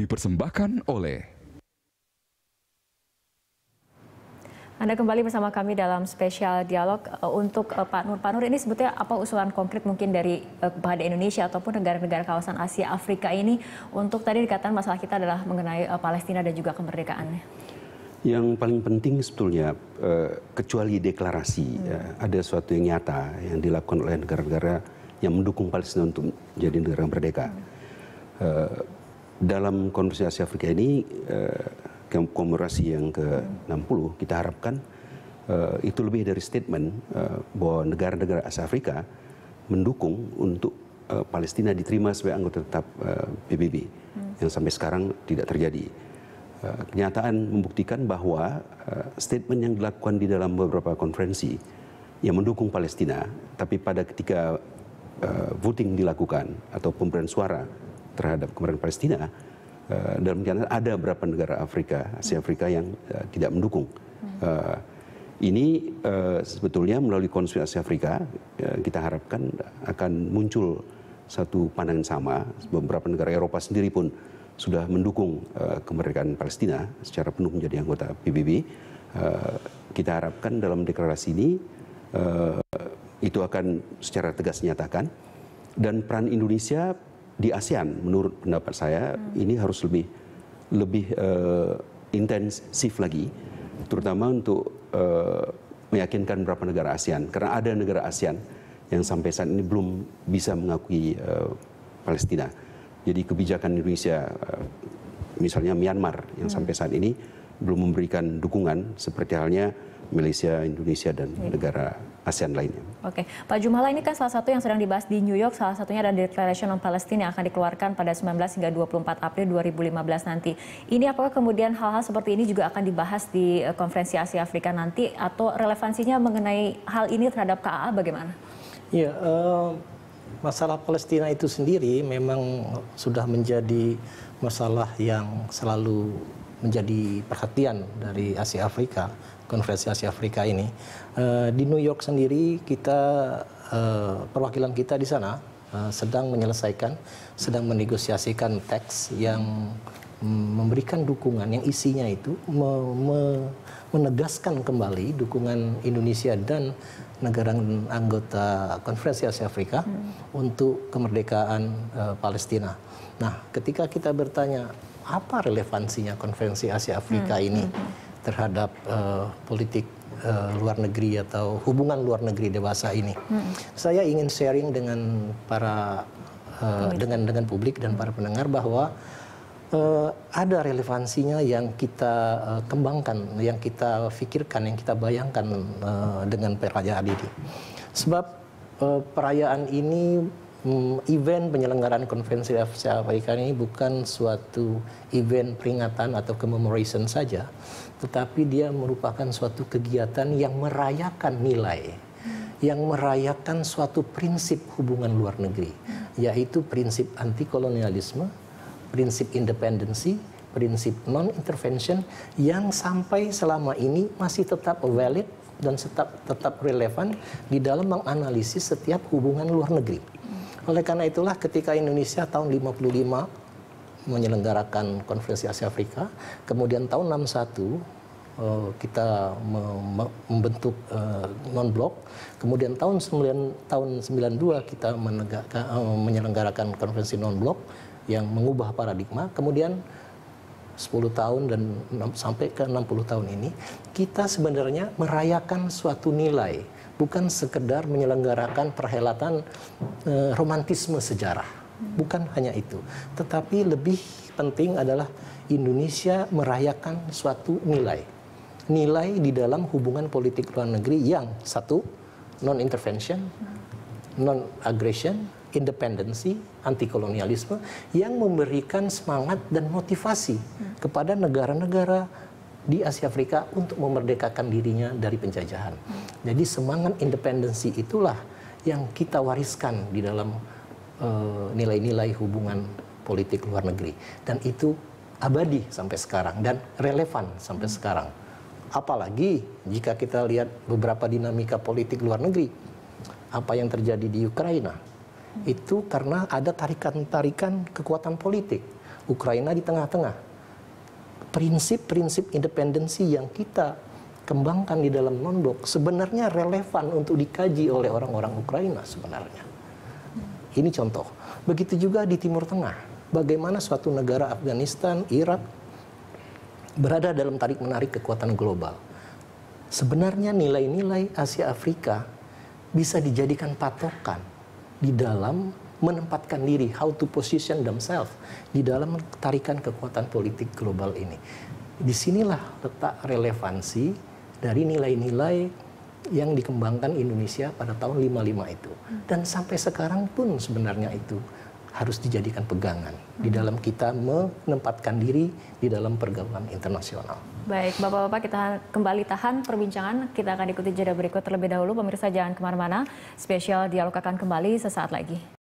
dipersembahkan oleh Anda kembali bersama kami dalam spesial dialog eh, untuk eh, Pak Nur. Pak Nur, ini sebetulnya apa usulan konkret mungkin dari eh, kepada Indonesia ataupun negara-negara kawasan Asia Afrika ini untuk tadi dikatakan masalah kita adalah mengenai Palestina dan juga kemerdekaannya? Yang paling penting sebetulnya, kecuali deklarasi, hmm. ada sesuatu yang nyata yang dilakukan oleh negara-negara yang mendukung Palestina untuk menjadi negara merdeka. Hmm dalam konversi Asia Afrika ini uh, eh, komemorasi yang ke-60 kita harapkan uh, itu lebih dari statement uh, bahwa negara-negara Asia Afrika mendukung untuk uh, Palestina diterima sebagai anggota tetap uh, PBB hmm. yang sampai sekarang tidak terjadi. Uh, kenyataan membuktikan bahwa uh, statement yang dilakukan di dalam beberapa konferensi yang mendukung Palestina, tapi pada ketika uh, voting dilakukan atau pemberian suara terhadap kemerdekaan Palestina uh, dalam jangka ada beberapa negara Afrika Asia Afrika yang uh, tidak mendukung uh, ini uh, sebetulnya melalui konsul Asia Afrika uh, kita harapkan akan muncul satu pandangan sama beberapa negara Eropa sendiri pun sudah mendukung uh, kemerdekaan Palestina secara penuh menjadi anggota PBB uh, kita harapkan dalam deklarasi ini uh, itu akan secara tegas nyatakan dan peran Indonesia di ASEAN menurut pendapat saya hmm. ini harus lebih lebih uh, intensif lagi terutama untuk uh, meyakinkan beberapa negara ASEAN karena ada negara ASEAN yang sampai saat ini belum bisa mengakui uh, Palestina. Jadi kebijakan Indonesia uh, misalnya Myanmar yang hmm. sampai saat ini belum memberikan dukungan seperti halnya Malaysia, Indonesia, dan yeah. negara ASEAN lainnya. Oke, okay. Pak Jumala ini kan salah satu yang sedang dibahas di New York, salah satunya adalah Declaration on Palestine yang akan dikeluarkan pada 19 hingga 24 April 2015 nanti. Ini apakah kemudian hal-hal seperti ini juga akan dibahas di eh, konferensi Asia Afrika nanti atau relevansinya mengenai hal ini terhadap KAA bagaimana? Ya, uh, masalah Palestina itu sendiri memang sudah menjadi masalah yang selalu menjadi perhatian dari Asia Afrika, konferensi Asia Afrika ini. Eh, di New York sendiri kita eh, perwakilan kita di sana eh, sedang menyelesaikan, sedang menegosiasikan teks yang mm, memberikan dukungan yang isinya itu me me menegaskan kembali dukungan Indonesia dan negara anggota Konferensi Asia Afrika hmm. untuk kemerdekaan uh, Palestina. Nah, ketika kita bertanya apa relevansinya konvensi Asia Afrika hmm. ini hmm, hmm. terhadap uh, politik uh, luar negeri atau hubungan luar negeri dewasa ini. Hmm. hmm. Saya ingin sharing dengan para uh, dengan dengan publik dan para pendengar bahwa uh, ada relevansinya yang kita uh, kembangkan, yang kita pikirkan, yang kita bayangkan uh, dengan perayaan ini. Sebab uh, perayaan ini Hmm, event penyelenggaraan konvensi FC Afrika ini bukan suatu event peringatan atau commemoration saja, tetapi dia merupakan suatu kegiatan yang merayakan nilai, yang merayakan suatu prinsip hubungan luar negeri, yaitu prinsip anti kolonialisme, prinsip independensi, prinsip non-intervention yang sampai selama ini masih tetap valid dan tetap tetap relevan di dalam menganalisis setiap hubungan luar negeri. Oleh karena itulah ketika Indonesia tahun 55 menyelenggarakan konferensi Asia Afrika, kemudian tahun 61 eh, kita membentuk eh, non blok kemudian tahun 9 92 kita eh, menyelenggarakan konferensi non blok yang mengubah paradigma kemudian 10 tahun dan sampai ke 60 tahun ini kita sebenarnya merayakan suatu nilai bukan sekedar menyelenggarakan perhelatan e, romantisme sejarah. Bukan hanya itu, tetapi lebih penting adalah Indonesia merayakan suatu nilai. Nilai di dalam hubungan politik luar negeri yang satu non intervention, non aggression, independensi, anti kolonialisme yang memberikan semangat dan motivasi kepada negara-negara di Asia Afrika untuk memerdekakan dirinya dari penjajahan. Jadi semangat independensi itulah yang kita wariskan di dalam eh, nilai-nilai uh, hubungan politik luar negeri dan itu abadi sampai sekarang dan relevan sampai sekarang. Apalagi jika kita lihat beberapa dinamika politik luar negeri, apa yang terjadi di Ukraina itu karena ada tarikan-tarikan kekuatan politik Ukraina di tengah-tengah prinsip-prinsip independensi yang kita kembangkan di dalam nonblok sebenarnya relevan untuk dikaji oleh orang-orang Ukraina sebenarnya. Ini contoh. Begitu juga di Timur Tengah. Bagaimana suatu negara Afghanistan, Irak berada dalam tarik-menarik kekuatan global. Sebenarnya nilai-nilai Asia Afrika bisa dijadikan patokan di dalam menempatkan diri, how to position themselves di dalam tarikan kekuatan politik global ini. Disinilah letak relevansi dari nilai-nilai yang dikembangkan Indonesia pada tahun 55 itu. Dan sampai sekarang pun sebenarnya itu harus dijadikan pegangan di dalam kita menempatkan diri di dalam pergaulan internasional. Baik, Bapak-Bapak kita kembali tahan perbincangan. Kita akan ikuti jeda berikut terlebih dahulu. Pemirsa jangan kemana-mana. Spesial dialog akan kembali sesaat lagi.